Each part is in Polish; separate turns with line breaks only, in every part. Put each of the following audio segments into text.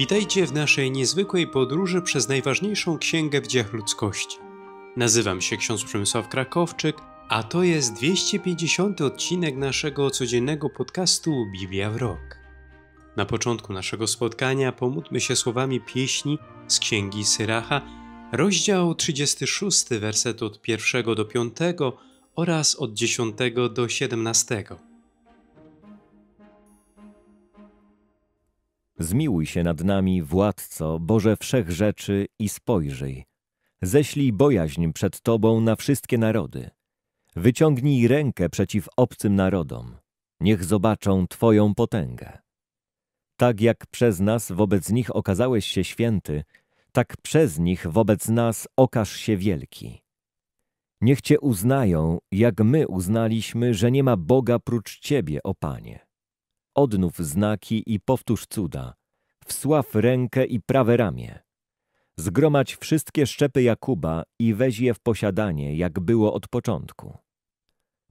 Witajcie w naszej niezwykłej podróży przez najważniejszą księgę w dziejach ludzkości. Nazywam się ksiądz Przemysław Krakowczyk, a to jest 250 odcinek naszego codziennego podcastu Biblia w Rok. Na początku naszego spotkania pomódlmy się słowami pieśni z księgi Syracha, rozdział 36, werset od 1 do 5 oraz od 10 do 17.
Zmiłuj się nad nami, Władco, Boże Wszechrzeczy i spojrzyj. Ześlij bojaźń przed Tobą na wszystkie narody. Wyciągnij rękę przeciw obcym narodom. Niech zobaczą Twoją potęgę. Tak jak przez nas wobec nich okazałeś się święty, tak przez nich wobec nas okaż się wielki. Niech Cię uznają, jak my uznaliśmy, że nie ma Boga prócz Ciebie, o Panie. Odnów znaki i powtórz cuda. Wsław rękę i prawe ramię. Zgromadź wszystkie szczepy Jakuba i weź je w posiadanie, jak było od początku.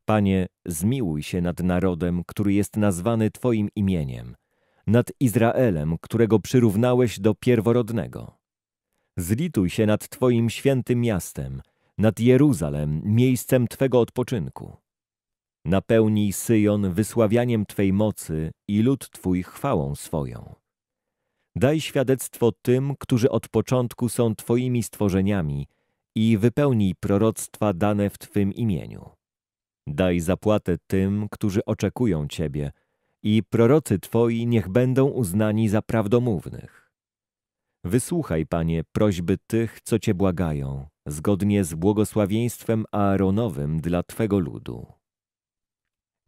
Panie, zmiłuj się nad narodem, który jest nazwany Twoim imieniem, nad Izraelem, którego przyrównałeś do pierworodnego. Zlituj się nad Twoim świętym miastem, nad Jeruzalem, miejscem Twego odpoczynku. Napełnij Syjon wysławianiem Twej mocy i lud Twój chwałą swoją. Daj świadectwo tym, którzy od początku są Twoimi stworzeniami i wypełnij proroctwa dane w Twym imieniu. Daj zapłatę tym, którzy oczekują Ciebie i prorocy Twoi niech będą uznani za prawdomównych. Wysłuchaj, Panie, prośby tych, co Cię błagają, zgodnie z błogosławieństwem Aaronowym dla Twego ludu.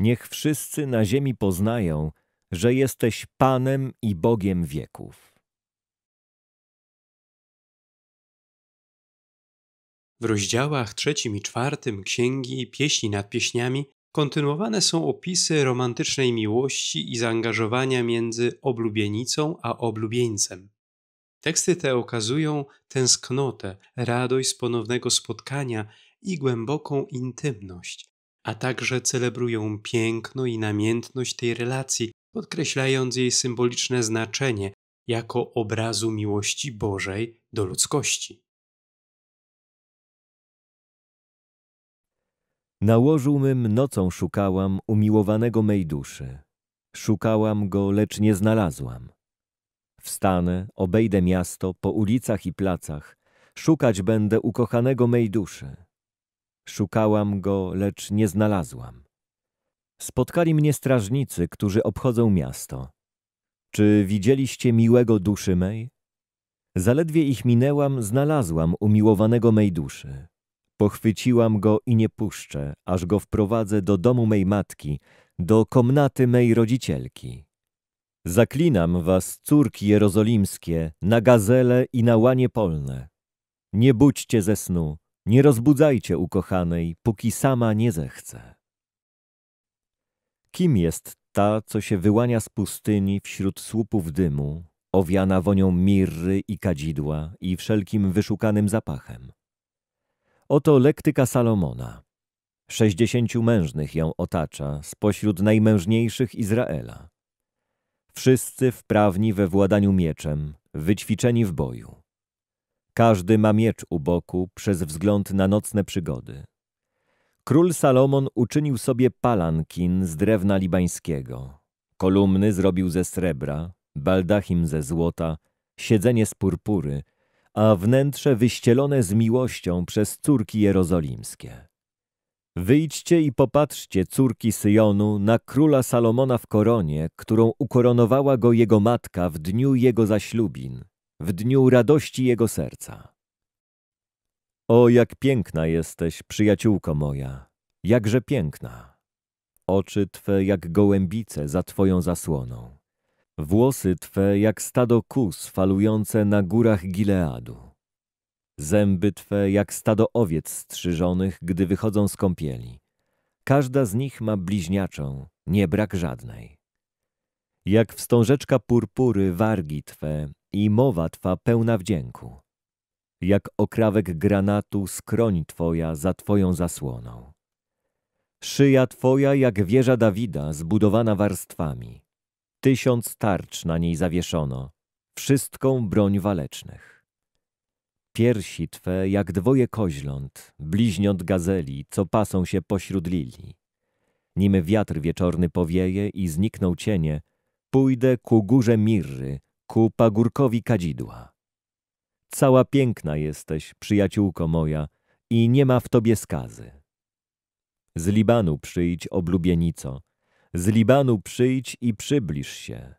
Niech wszyscy na ziemi poznają, że jesteś Panem i Bogiem wieków.
W rozdziałach trzecim i czwartym Księgi Pieśni nad Pieśniami kontynuowane są opisy romantycznej miłości i zaangażowania między oblubienicą a oblubieńcem. Teksty te okazują tęsknotę, radość z ponownego spotkania i głęboką intymność, a także celebrują piękno i namiętność tej relacji, podkreślając jej symboliczne znaczenie jako obrazu miłości Bożej do ludzkości.
Na łożu mym nocą szukałam umiłowanego mej duszy. Szukałam go, lecz nie znalazłam. Wstanę, obejdę miasto po ulicach i placach, szukać będę ukochanego mej duszy. Szukałam go, lecz nie znalazłam. Spotkali mnie strażnicy, którzy obchodzą miasto. Czy widzieliście miłego duszy mej? Zaledwie ich minęłam, znalazłam umiłowanego mej duszy. Pochwyciłam go i nie puszczę, aż go wprowadzę do domu mej matki, do komnaty mej rodzicielki. Zaklinam was, córki jerozolimskie, na gazele i na łanie polne. Nie budźcie ze snu, nie rozbudzajcie ukochanej, póki sama nie zechce. Kim jest ta, co się wyłania z pustyni wśród słupów dymu, owiana wonią mirry i kadzidła i wszelkim wyszukanym zapachem? Oto lektyka Salomona. Sześćdziesięciu mężnych ją otacza, spośród najmężniejszych Izraela. Wszyscy wprawni we władaniu mieczem, wyćwiczeni w boju. Każdy ma miecz u boku przez wzgląd na nocne przygody. Król Salomon uczynił sobie palankin z drewna libańskiego. Kolumny zrobił ze srebra, baldachim ze złota, siedzenie z purpury, a wnętrze wyścielone z miłością przez córki jerozolimskie. Wyjdźcie i popatrzcie, córki Syjonu, na króla Salomona w koronie, którą ukoronowała go jego matka w dniu jego zaślubin, w dniu radości jego serca. O, jak piękna jesteś, przyjaciółko moja, jakże piękna! Oczy Twe jak gołębice za Twoją zasłoną, włosy Twe jak stado kus falujące na górach Gileadu zęby Twe jak stado owiec strzyżonych, gdy wychodzą z kąpieli. Każda z nich ma bliźniaczą, nie brak żadnej jak wstążeczka purpury wargi Twe i mowa Twa pełna wdzięku, jak okrawek granatu skroń Twoja za Twoją zasłoną. Szyja Twoja jak wieża Dawida zbudowana warstwami, tysiąc tarcz na niej zawieszono, wszystką broń walecznych. Piersi Twe jak dwoje koźląt, bliźniąt gazeli, co pasą się pośród lili. Nim wiatr wieczorny powieje i znikną cienie, Pójdę ku górze Mirry, ku pagórkowi kadzidła. Cała piękna jesteś, przyjaciółko moja, i nie ma w tobie skazy. Z Libanu przyjdź, oblubienico, z Libanu przyjdź i przybliż się.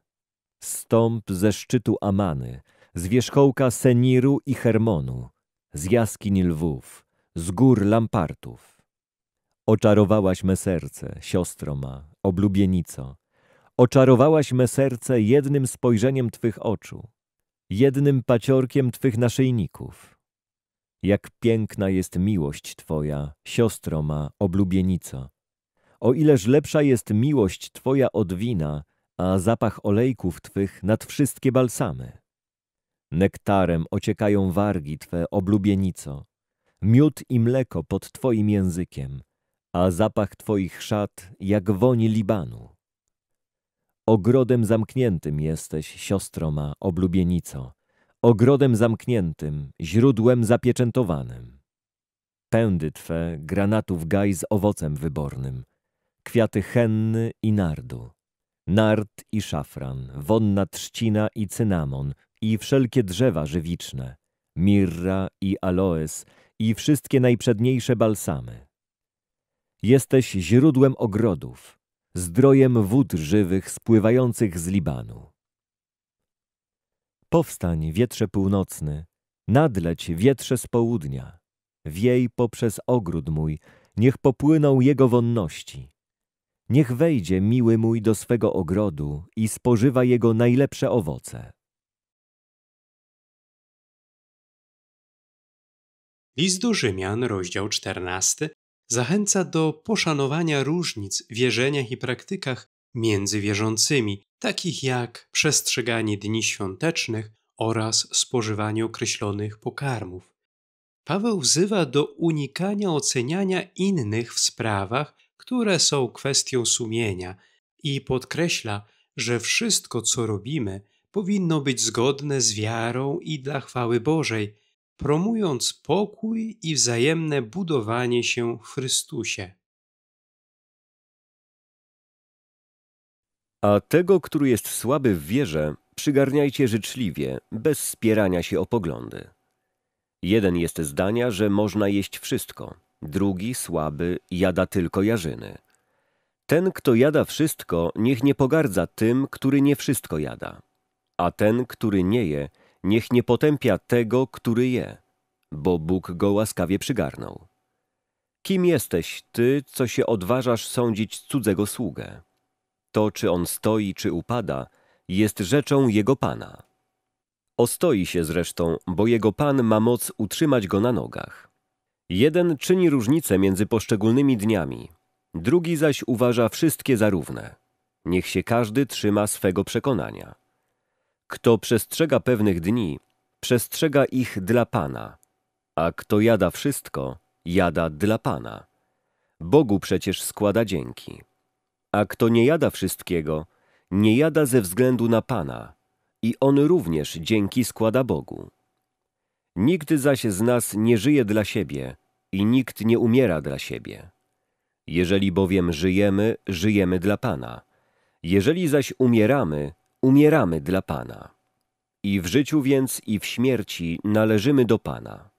Stąp ze szczytu Amany, z wierzchołka Seniru i Hermonu, z jaskiń lwów, z gór Lampartów. Oczarowałaś me serce, siostro ma, oblubienico, Oczarowałaś me serce jednym spojrzeniem Twych oczu, jednym paciorkiem Twych naszyjników. Jak piękna jest miłość Twoja, siostro ma, oblubienico. O ileż lepsza jest miłość Twoja od wina, a zapach olejków Twych nad wszystkie balsamy. Nektarem ociekają wargi Twe, oblubienico, miód i mleko pod Twoim językiem, a zapach Twoich szat jak woni Libanu. Ogrodem zamkniętym jesteś, siostro ma, oblubienico. Ogrodem zamkniętym, źródłem zapieczętowanym. Pędy twe, granatów gaj z owocem wybornym. Kwiaty henny i nardu. Nard i szafran, wonna trzcina i cynamon i wszelkie drzewa żywiczne. Mirra i aloes i wszystkie najprzedniejsze balsamy. Jesteś źródłem ogrodów, zdrojem wód żywych spływających z Libanu. Powstań, wietrze północny, nadleć wietrze z południa, wiej poprzez ogród mój, niech popłyną jego wonności. Niech wejdzie miły mój do swego ogrodu i spożywa jego najlepsze owoce.
List do Rzymian, rozdział 14, zachęca do poszanowania różnic w wierzeniach i praktykach między wierzącymi, takich jak przestrzeganie dni świątecznych oraz spożywanie określonych pokarmów. Paweł wzywa do unikania oceniania innych w sprawach, które są kwestią sumienia i podkreśla, że wszystko, co robimy, powinno być zgodne z wiarą i dla chwały Bożej, promując pokój i wzajemne budowanie się w Chrystusie.
A tego, który jest słaby w wierze, przygarniajcie życzliwie, bez spierania się o poglądy. Jeden jest zdania, że można jeść wszystko, drugi, słaby, jada tylko jarzyny. Ten, kto jada wszystko, niech nie pogardza tym, który nie wszystko jada. A ten, który nie je, niech nie potępia tego, który je, bo Bóg go łaskawie przygarnął. Kim jesteś ty, co się odważasz sądzić cudzego sługę? To, czy on stoi, czy upada, jest rzeczą jego pana. Ostoi się zresztą, bo jego pan ma moc utrzymać go na nogach. Jeden czyni różnicę między poszczególnymi dniami, drugi zaś uważa wszystkie za równe. Niech się każdy trzyma swego przekonania. Kto przestrzega pewnych dni, przestrzega ich dla Pana, a kto jada wszystko, jada dla Pana. Bogu przecież składa dzięki. A kto nie jada wszystkiego, nie jada ze względu na Pana, i on również dzięki składa Bogu. Nikt zaś z nas nie żyje dla siebie i nikt nie umiera dla siebie. Jeżeli bowiem żyjemy, żyjemy dla Pana. Jeżeli zaś umieramy, umieramy dla Pana. I w życiu więc i w śmierci należymy do Pana.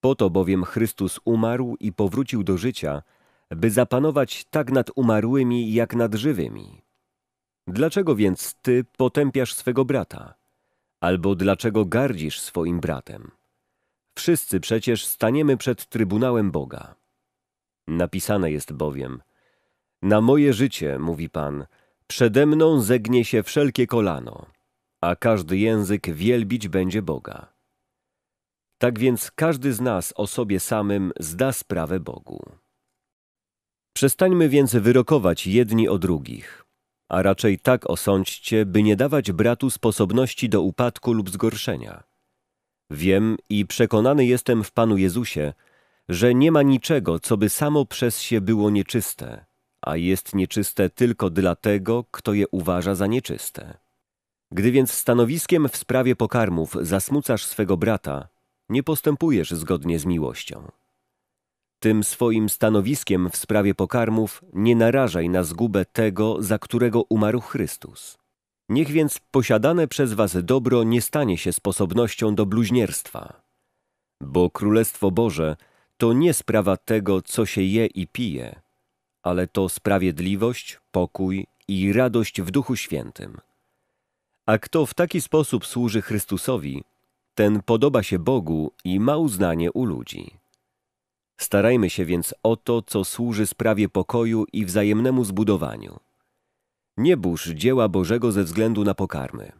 Po to bowiem Chrystus umarł i powrócił do życia, by zapanować tak nad umarłymi, jak nad żywymi. Dlaczego więc ty potępiasz swego brata? Albo dlaczego gardzisz swoim bratem? Wszyscy przecież staniemy przed Trybunałem Boga. Napisane jest bowiem: Na moje życie, mówi Pan, Przede mną zegnie się wszelkie kolano, a każdy język wielbić będzie Boga. Tak więc każdy z nas o sobie samym zda sprawę Bogu. Przestańmy więc wyrokować jedni o drugich, a raczej tak osądźcie, by nie dawać bratu sposobności do upadku lub zgorszenia. Wiem i przekonany jestem w Panu Jezusie, że nie ma niczego, co by samo przez się było nieczyste, a jest nieczyste tylko dla tego, kto je uważa za nieczyste. Gdy więc stanowiskiem w sprawie pokarmów zasmucasz swego brata, nie postępujesz zgodnie z miłością. Tym swoim stanowiskiem w sprawie pokarmów nie narażaj na zgubę tego, za którego umarł Chrystus. Niech więc posiadane przez was dobro nie stanie się sposobnością do bluźnierstwa. Bo Królestwo Boże to nie sprawa tego, co się je i pije, ale to sprawiedliwość, pokój i radość w Duchu Świętym. A kto w taki sposób służy Chrystusowi, ten podoba się Bogu i ma uznanie u ludzi. Starajmy się więc o to, co służy sprawie pokoju i wzajemnemu zbudowaniu. Nie burz dzieła Bożego ze względu na pokarmy.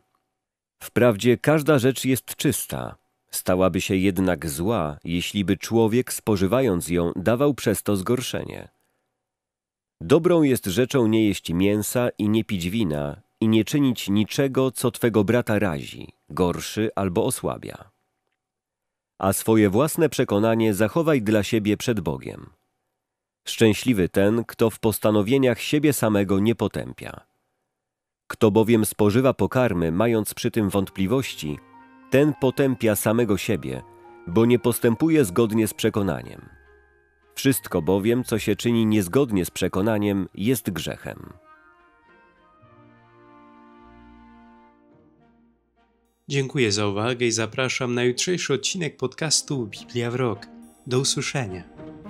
Wprawdzie każda rzecz jest czysta, stałaby się jednak zła, jeśli by człowiek spożywając ją dawał przez to zgorszenie. Dobrą jest rzeczą nie jeść mięsa i nie pić wina i nie czynić niczego, co twego brata razi, gorszy albo osłabia. A swoje własne przekonanie zachowaj dla siebie przed Bogiem. Szczęśliwy ten, kto w postanowieniach siebie samego nie potępia. Kto bowiem spożywa pokarmy, mając przy tym wątpliwości, ten potępia samego siebie, bo nie postępuje zgodnie z przekonaniem. Wszystko bowiem, co się czyni niezgodnie z przekonaniem, jest grzechem.
Dziękuję za uwagę i zapraszam na jutrzejszy odcinek podcastu Biblia w Rok. Do usłyszenia.